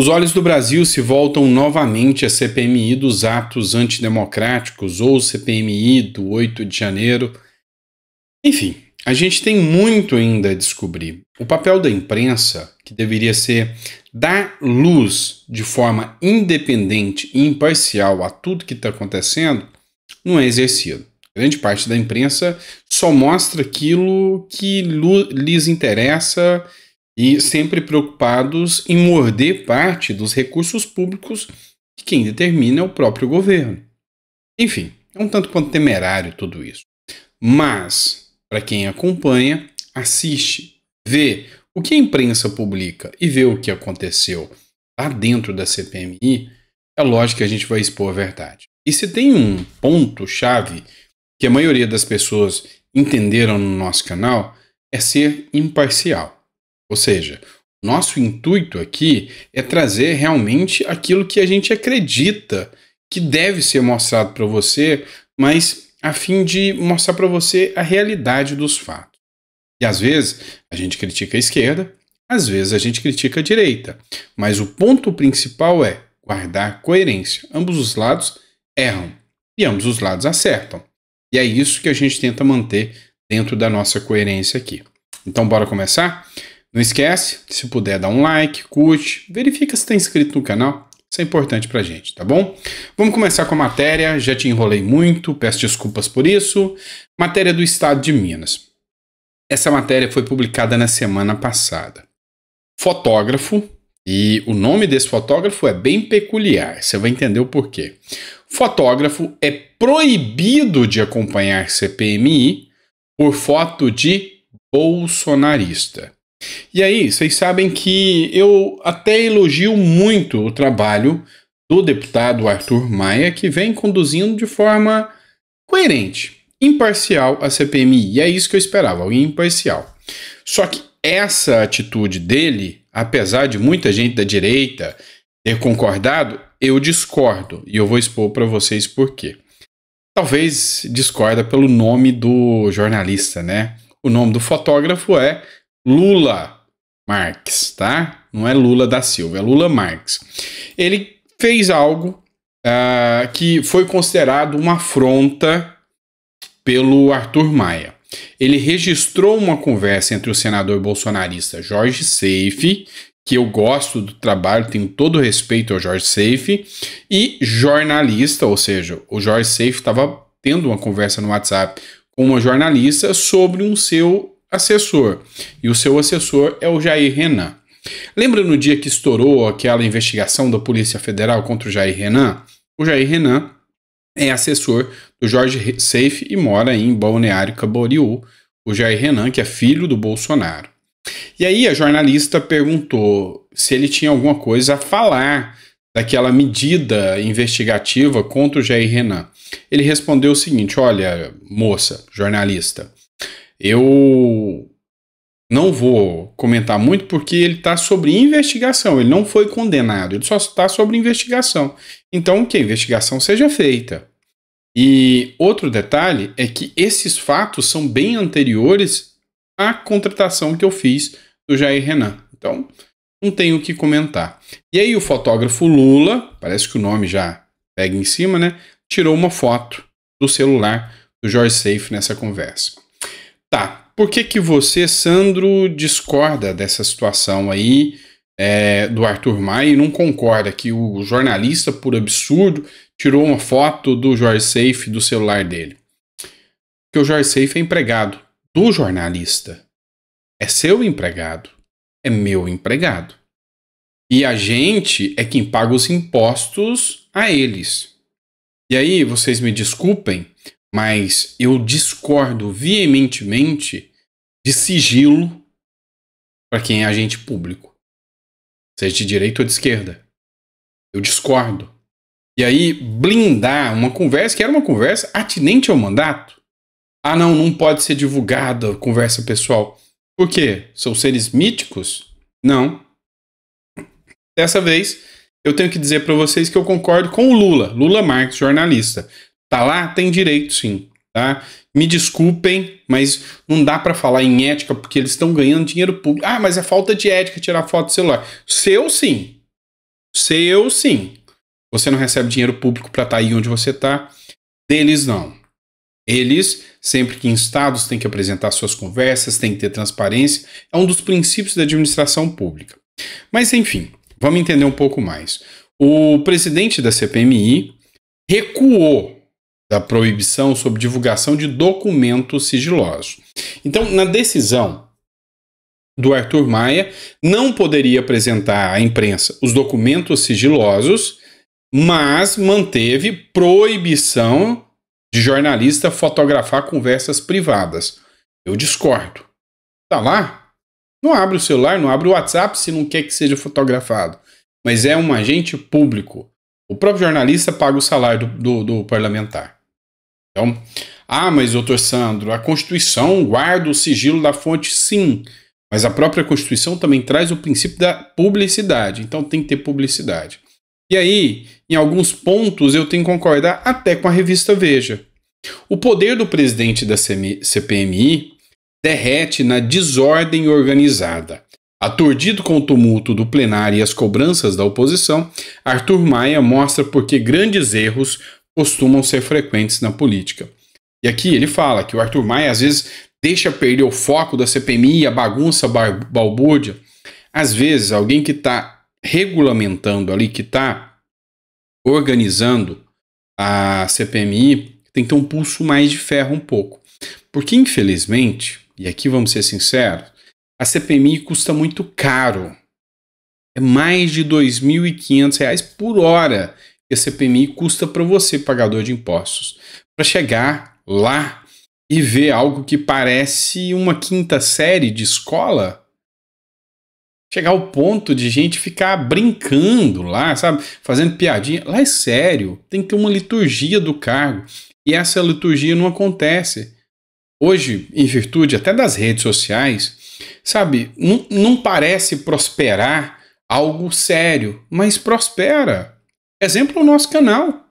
Os olhos do Brasil se voltam novamente à CPMI dos atos antidemocráticos ou CPMI do 8 de janeiro. Enfim, a gente tem muito ainda a descobrir. O papel da imprensa, que deveria ser dar luz de forma independente e imparcial a tudo que está acontecendo, não é exercido. Grande parte da imprensa só mostra aquilo que lhes interessa e sempre preocupados em morder parte dos recursos públicos que quem determina é o próprio governo. Enfim, é um tanto quanto temerário tudo isso. Mas, para quem acompanha, assiste, vê o que a imprensa publica e vê o que aconteceu lá dentro da CPMI, é lógico que a gente vai expor a verdade. E se tem um ponto-chave que a maioria das pessoas entenderam no nosso canal, é ser imparcial. Ou seja, nosso intuito aqui é trazer realmente aquilo que a gente acredita que deve ser mostrado para você, mas a fim de mostrar para você a realidade dos fatos. E às vezes a gente critica a esquerda, às vezes a gente critica a direita, mas o ponto principal é guardar coerência. Ambos os lados erram e ambos os lados acertam. E é isso que a gente tenta manter dentro da nossa coerência aqui. Então, bora começar? Não esquece, se puder, dá um like, curte, verifica se está inscrito no canal. Isso é importante a gente, tá bom? Vamos começar com a matéria, já te enrolei muito, peço desculpas por isso. Matéria do Estado de Minas. Essa matéria foi publicada na semana passada. Fotógrafo, e o nome desse fotógrafo é bem peculiar, você vai entender o porquê. Fotógrafo é proibido de acompanhar CPMI por foto de bolsonarista. E aí, vocês sabem que eu até elogio muito o trabalho do deputado Arthur Maia, que vem conduzindo de forma coerente, imparcial a CPMI. E é isso que eu esperava, alguém imparcial. Só que essa atitude dele, apesar de muita gente da direita ter concordado, eu discordo e eu vou expor para vocês por quê. Talvez discorda pelo nome do jornalista, né? O nome do fotógrafo é Lula Marx, tá? Não é Lula da Silva, é Lula Marx. Ele fez algo uh, que foi considerado uma afronta pelo Arthur Maia. Ele registrou uma conversa entre o senador bolsonarista Jorge Seife, que eu gosto do trabalho, tenho todo respeito ao Jorge Seife, e jornalista, ou seja, o Jorge Seife estava tendo uma conversa no WhatsApp com uma jornalista sobre um seu assessor, e o seu assessor é o Jair Renan. Lembra no dia que estourou aquela investigação da Polícia Federal contra o Jair Renan? O Jair Renan é assessor do Jorge Seife e mora em Balneário Camboriú, o Jair Renan, que é filho do Bolsonaro. E aí a jornalista perguntou se ele tinha alguma coisa a falar daquela medida investigativa contra o Jair Renan. Ele respondeu o seguinte: Olha, moça, jornalista, eu não vou comentar muito porque ele está sobre investigação, ele não foi condenado, ele só está sobre investigação. Então, que a investigação seja feita. E outro detalhe é que esses fatos são bem anteriores à contratação que eu fiz do Jair Renan. Então, não tenho o que comentar. E aí, o fotógrafo Lula, parece que o nome já pega em cima, né? Tirou uma foto do celular do Jorge Safe nessa conversa. Tá, por que que você, Sandro, discorda dessa situação aí é, do Arthur Maia e não concorda que o jornalista, por absurdo, tirou uma foto do Jorge Safe do celular dele? Porque o Jorge Safe é empregado do jornalista. É seu empregado. É meu empregado. E a gente é quem paga os impostos a eles. E aí, vocês me desculpem, mas eu discordo veementemente de sigilo para quem é agente público, seja de direita ou de esquerda. Eu discordo. E aí, blindar uma conversa que era uma conversa atinente ao mandato. Ah, não, não pode ser divulgada conversa pessoal. Por quê? São seres míticos? Não. Dessa vez, eu tenho que dizer para vocês que eu concordo com o Lula, Lula Marx, jornalista. Tá lá? Tem direito, sim. Tá? Me desculpem, mas não dá para falar em ética porque eles estão ganhando dinheiro público. Ah, mas é falta de ética tirar foto do celular. Seu sim. Seu sim. Você não recebe dinheiro público para estar tá aí onde você está. Deles não. Eles, sempre que estados têm que apresentar suas conversas, têm que ter transparência. É um dos princípios da administração pública. Mas, enfim, vamos entender um pouco mais. O presidente da CPMI recuou da proibição sobre divulgação de documentos sigilosos. Então, na decisão do Arthur Maia, não poderia apresentar à imprensa os documentos sigilosos, mas manteve proibição de jornalista fotografar conversas privadas. Eu discordo. Tá lá? Não abre o celular, não abre o WhatsApp se não quer que seja fotografado. Mas é um agente público. O próprio jornalista paga o salário do, do, do parlamentar. Então, ah, mas doutor Sandro, a Constituição guarda o sigilo da fonte, sim. Mas a própria Constituição também traz o princípio da publicidade, então tem que ter publicidade. E aí, em alguns pontos, eu tenho que concordar até com a revista Veja. O poder do presidente da CPMI derrete na desordem organizada. Aturdido com o tumulto do plenário e as cobranças da oposição, Arthur Maia mostra por que grandes erros costumam ser frequentes na política. E aqui ele fala que o Arthur Maia às vezes deixa perder o foco da CPMI, a bagunça, a balbúrdia. Às vezes, alguém que está regulamentando ali, que está organizando a CPMI, tem que ter um pulso mais de ferro um pouco. Porque, infelizmente, e aqui vamos ser sinceros, a CPMI custa muito caro. É mais de R$ 2.500 por hora que a CPMI custa para você, pagador de impostos, para chegar lá e ver algo que parece uma quinta série de escola. Chegar ao ponto de gente ficar brincando lá, sabe? Fazendo piadinha. Lá é sério, tem que ter uma liturgia do cargo. E essa liturgia não acontece. Hoje, em virtude até das redes sociais, sabe? Não, não parece prosperar algo sério, mas prospera. Exemplo o nosso canal.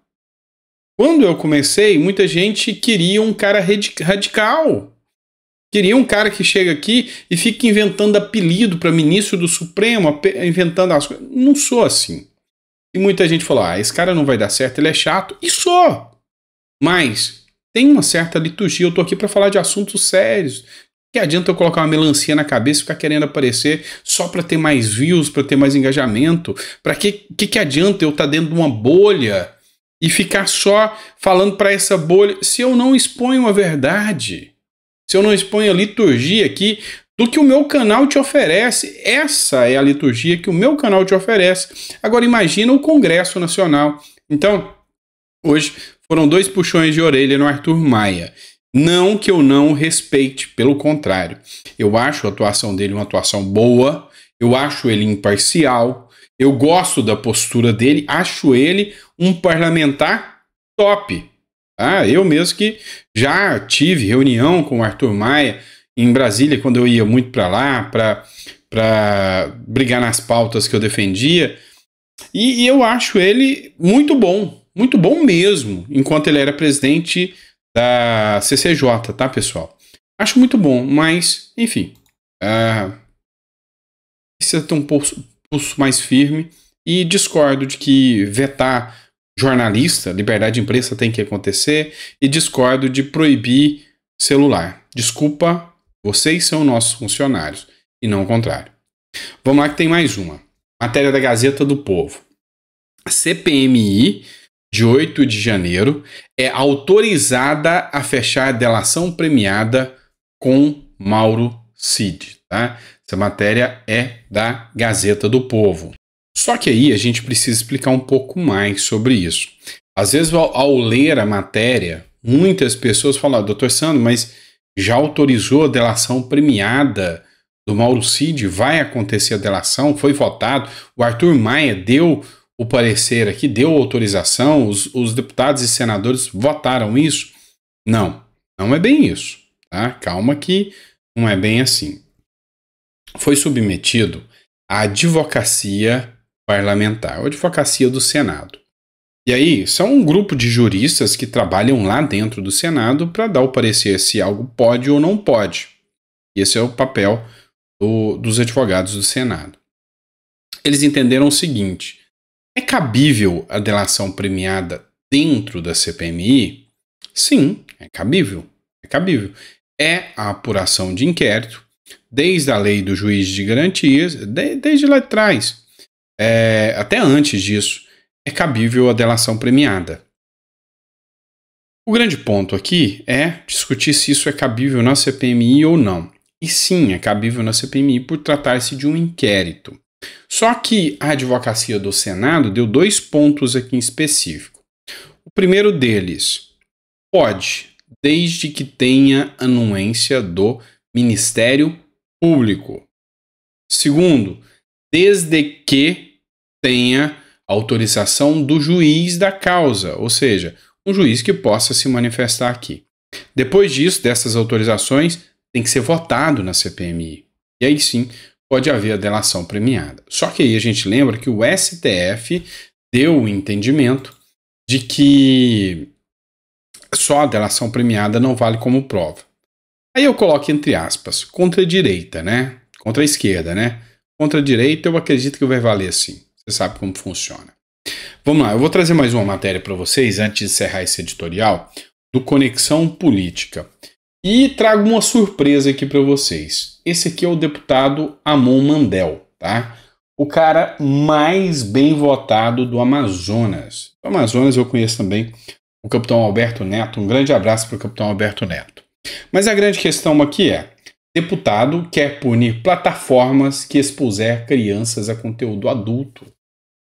Quando eu comecei, muita gente queria um cara radical. Queria um cara que chega aqui e fica inventando apelido para ministro do Supremo, inventando as coisas. Não sou assim. E muita gente falou: ah, esse cara não vai dar certo, ele é chato. E sou! Mas tem uma certa liturgia. Eu tô aqui para falar de assuntos sérios, que adianta eu colocar uma melancia na cabeça e ficar querendo aparecer só para ter mais views, para ter mais engajamento? Para que, que que adianta eu estar tá dentro de uma bolha e ficar só falando para essa bolha se eu não exponho a verdade? Se eu não exponho a liturgia aqui do que o meu canal te oferece, essa é a liturgia que o meu canal te oferece. Agora imagina o Congresso Nacional. Então, hoje foram dois puxões de orelha no Arthur Maia. Não que eu não o respeite, pelo contrário. Eu acho a atuação dele uma atuação boa, eu acho ele imparcial, eu gosto da postura dele, acho ele um parlamentar top. Ah, eu mesmo que já tive reunião com o Arthur Maia em Brasília, quando eu ia muito para lá, para brigar nas pautas que eu defendia. E, e eu acho ele muito bom, muito bom mesmo, enquanto ele era presidente da CCJ, tá, pessoal? Acho muito bom, mas, enfim. Uh, precisa ter um pulso, pulso mais firme. E discordo de que vetar jornalista, liberdade de imprensa tem que acontecer. E discordo de proibir celular. Desculpa, vocês são nossos funcionários e não o contrário. Vamos lá que tem mais uma. Matéria da Gazeta do Povo. CPMI de 8 de janeiro, é autorizada a fechar a delação premiada com Mauro Cid. Tá? Essa matéria é da Gazeta do Povo. Só que aí a gente precisa explicar um pouco mais sobre isso. Às vezes, ao, ao ler a matéria, muitas pessoas falam, ah, doutor Sandro, mas já autorizou a delação premiada do Mauro Cid? Vai acontecer a delação? Foi votado? O Arthur Maia deu o parecer aqui, deu autorização, os, os deputados e senadores votaram isso? Não, não é bem isso. Tá? Calma que não é bem assim. Foi submetido à advocacia parlamentar, ou advocacia do Senado. E aí, são um grupo de juristas que trabalham lá dentro do Senado para dar o parecer se algo pode ou não pode. Esse é o papel do, dos advogados do Senado. Eles entenderam o seguinte: é cabível a delação premiada dentro da CPMI? Sim, é cabível. É cabível. É a apuração de inquérito, desde a lei do juiz de garantias, de, desde lá atrás, é, até antes disso, é cabível a delação premiada. O grande ponto aqui é discutir se isso é cabível na CPMI ou não. E sim, é cabível na CPMI por tratar-se de um inquérito. Só que a advocacia do Senado deu dois pontos aqui em específico. O primeiro deles, pode, desde que tenha anuência do Ministério Público. Segundo, desde que tenha autorização do juiz da causa, ou seja, um juiz que possa se manifestar aqui. Depois disso, dessas autorizações, tem que ser votado na CPMI. E aí sim, pode haver a delação premiada. Só que aí a gente lembra que o STF deu o entendimento de que só a delação premiada não vale como prova. Aí eu coloco entre aspas, contra a direita, né? Contra a esquerda, né? Contra a direita eu acredito que vai valer sim. Você sabe como funciona. Vamos lá, eu vou trazer mais uma matéria para vocês antes de encerrar esse editorial do Conexão Política. E trago uma surpresa aqui para vocês. Esse aqui é o deputado Amon Mandel, tá? O cara mais bem votado do Amazonas. Do Amazonas eu conheço também o capitão Alberto Neto. Um grande abraço para o capitão Alberto Neto. Mas a grande questão aqui é: deputado quer punir plataformas que expuser crianças a conteúdo adulto.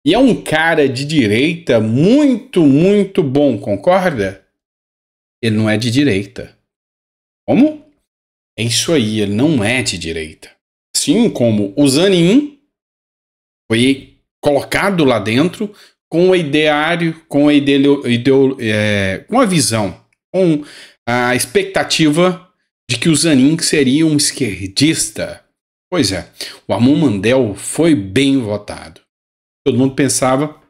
E é um cara de direita muito, muito bom, concorda? Ele não é de direita. Como? É isso aí, ele não é de direita. Assim como o Zanin foi colocado lá dentro com o ideário, com a, ideo, é, com a visão, com a expectativa de que o Zanin seria um esquerdista. Pois é, o Amon Mandel foi bem votado. Todo mundo pensava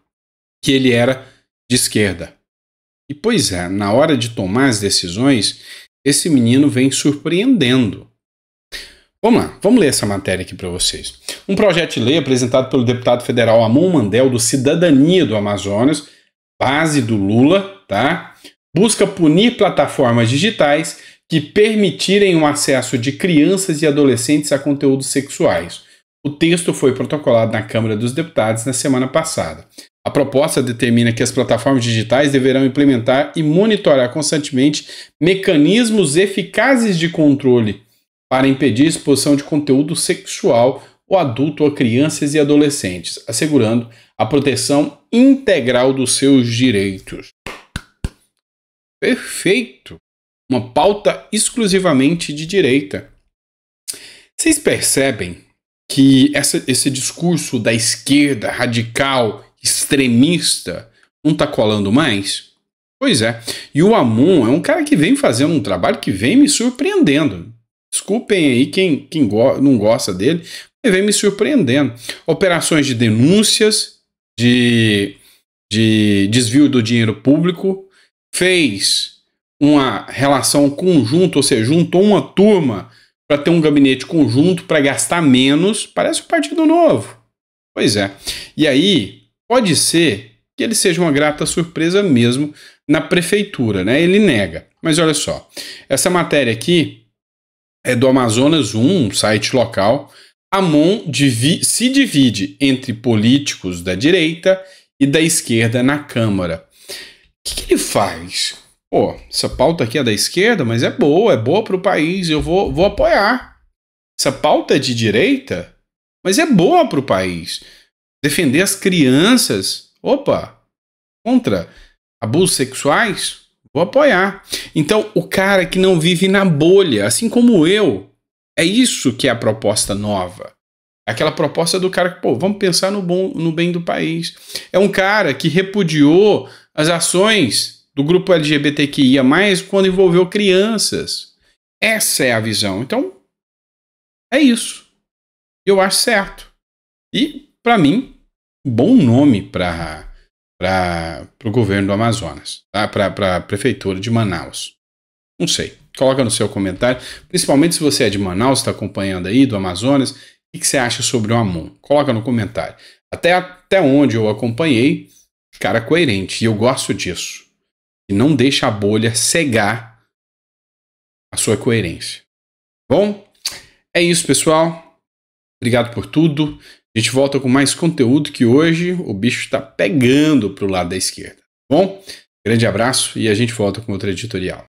que ele era de esquerda. E pois é, na hora de tomar as decisões, esse menino vem surpreendendo. Vamos lá, vamos ler essa matéria aqui para vocês. Um projeto de lei apresentado pelo deputado federal Amon Mandel, do Cidadania do Amazonas, base do Lula, tá? Busca punir plataformas digitais que permitirem o acesso de crianças e adolescentes a conteúdos sexuais. O texto foi protocolado na Câmara dos Deputados na semana passada. A proposta determina que as plataformas digitais deverão implementar e monitorar constantemente mecanismos eficazes de controle para impedir a exposição de conteúdo sexual ou adulto a crianças e adolescentes, assegurando a proteção integral dos seus direitos. Perfeito! Uma pauta exclusivamente de direita. Vocês percebem que essa, esse discurso da esquerda radical extremista não tá colando mais? Pois é. E o Amon é um cara que vem fazendo um trabalho que vem me surpreendendo. Desculpem aí quem, quem go não gosta dele, mas vem me surpreendendo. Operações de denúncias, de, de desvio do dinheiro público, fez uma relação conjunta, ou seja, juntou uma turma para ter um gabinete conjunto, para gastar menos. Parece o Partido Novo. Pois é. E aí, Pode ser que ele seja uma grata surpresa mesmo na prefeitura, né? Ele nega. Mas olha só, essa matéria aqui é do Amazonas 1, um site local. Amon divi se divide entre políticos da direita e da esquerda na Câmara. O que, que ele faz? Pô, essa pauta aqui é da esquerda, mas é boa, é boa para o país, eu vou, vou apoiar. Essa pauta é de direita, mas é boa para o país defender as crianças, opa, contra abusos sexuais, vou apoiar. Então, o cara que não vive na bolha, assim como eu, é isso que é a proposta nova. É aquela proposta do cara que, pô, vamos pensar no, bom, no bem do país. É um cara que repudiou as ações do grupo LGBTQIA, quando envolveu crianças. Essa é a visão. Então, é isso. Eu acho certo. E, para mim, bom nome para o governo do Amazonas, tá? para a prefeitura de Manaus. Não sei. Coloca no seu comentário, principalmente se você é de Manaus, está acompanhando aí do Amazonas, o que, que, você acha sobre o Amon? Coloca no comentário. Até, até onde eu acompanhei, cara coerente, e eu gosto disso. E não deixa a bolha cegar a sua coerência. Bom, é isso, pessoal. Obrigado por tudo. A gente volta com mais conteúdo que hoje o bicho está pegando para o lado da esquerda. Tá bom, grande abraço e a gente volta com outra editorial.